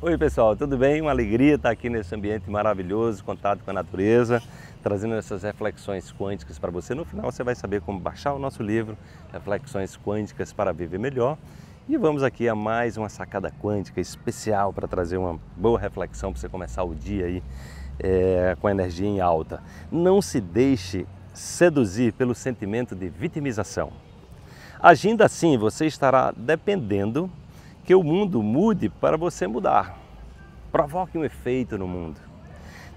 Oi pessoal, tudo bem? Uma alegria estar aqui nesse ambiente maravilhoso, contato com a natureza, trazendo essas reflexões quânticas para você. No final você vai saber como baixar o nosso livro, Reflexões Quânticas para Viver Melhor. E vamos aqui a mais uma sacada quântica especial para trazer uma boa reflexão para você começar o dia aí é, com a energia em alta. Não se deixe seduzir pelo sentimento de vitimização. Agindo assim, você estará dependendo que o mundo mude para você mudar. Provoque um efeito no mundo.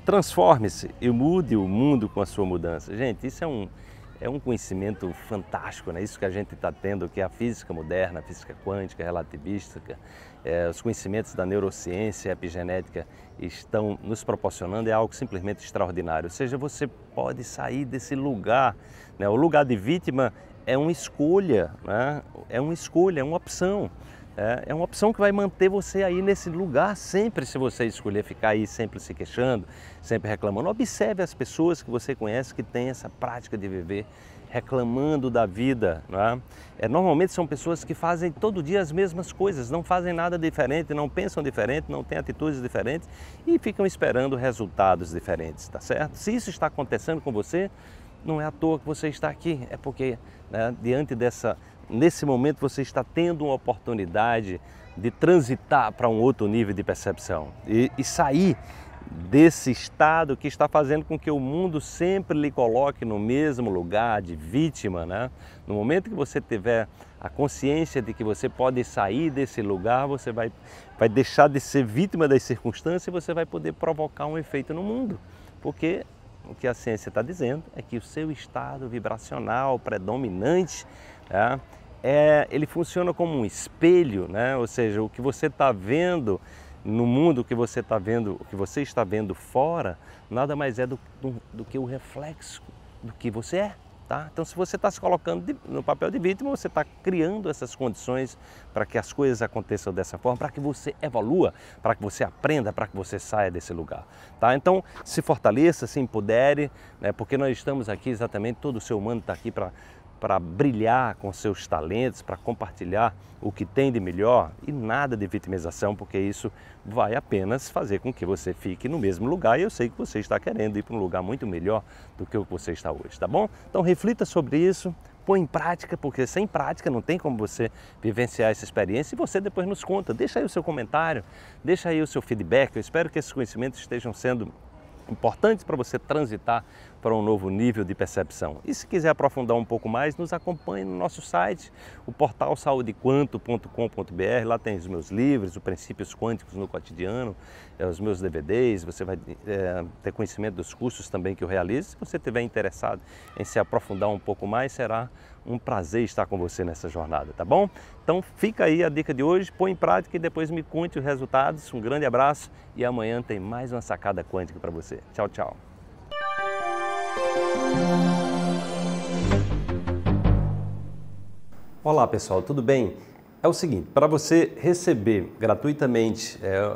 Transforme-se e mude o mundo com a sua mudança. Gente, isso é um, é um conhecimento fantástico, né? Isso que a gente está tendo, que é a física moderna, a física quântica, relativística, é, os conhecimentos da neurociência e epigenética estão nos proporcionando é algo simplesmente extraordinário. Ou seja, você pode sair desse lugar, né? O lugar de vítima é uma escolha, né? É uma escolha, é uma opção. É, é uma opção que vai manter você aí nesse lugar sempre, se você escolher ficar aí sempre se queixando, sempre reclamando. Observe as pessoas que você conhece que têm essa prática de viver reclamando da vida. Né? É, normalmente são pessoas que fazem todo dia as mesmas coisas, não fazem nada diferente, não pensam diferente, não têm atitudes diferentes e ficam esperando resultados diferentes, tá certo? Se isso está acontecendo com você, não é à toa que você está aqui, é porque né, diante dessa nesse momento você está tendo uma oportunidade de transitar para um outro nível de percepção e, e sair desse estado que está fazendo com que o mundo sempre lhe coloque no mesmo lugar de vítima, né? No momento que você tiver a consciência de que você pode sair desse lugar, você vai, vai deixar de ser vítima das circunstâncias e você vai poder provocar um efeito no mundo, porque o que a ciência está dizendo é que o seu estado vibracional predominante tá, é, ele funciona como um espelho, né? ou seja, o que você está vendo no mundo, o que você está vendo, o que você está vendo fora, nada mais é do, do, do que o reflexo do que você é. Tá? Então, se você está se colocando de, no papel de vítima, você está criando essas condições para que as coisas aconteçam dessa forma, para que você evolua, para que você aprenda, para que você saia desse lugar. Tá? Então, se fortaleça, se empodere, né? porque nós estamos aqui exatamente, todo ser humano está aqui para para brilhar com seus talentos, para compartilhar o que tem de melhor e nada de vitimização, porque isso vai apenas fazer com que você fique no mesmo lugar e eu sei que você está querendo ir para um lugar muito melhor do que o que você está hoje, tá bom? Então reflita sobre isso, põe em prática, porque sem prática não tem como você vivenciar essa experiência e você depois nos conta. Deixa aí o seu comentário, deixa aí o seu feedback. Eu espero que esses conhecimentos estejam sendo importantes para você transitar para um novo nível de percepção. E se quiser aprofundar um pouco mais, nos acompanhe no nosso site, o portal saudequanto.com.br. Lá tem os meus livros, os princípios quânticos no cotidiano, eh, os meus DVDs. Você vai é, ter conhecimento dos cursos também que eu realizo. Se você estiver interessado em se aprofundar um pouco mais, será um prazer estar com você nessa jornada, tá bom? Então fica aí a dica de hoje, põe em prática e depois me conte os resultados. Um grande abraço e amanhã tem mais uma sacada quântica para você. Tchau, tchau. Olá pessoal, tudo bem? É o seguinte, para você receber gratuitamente é,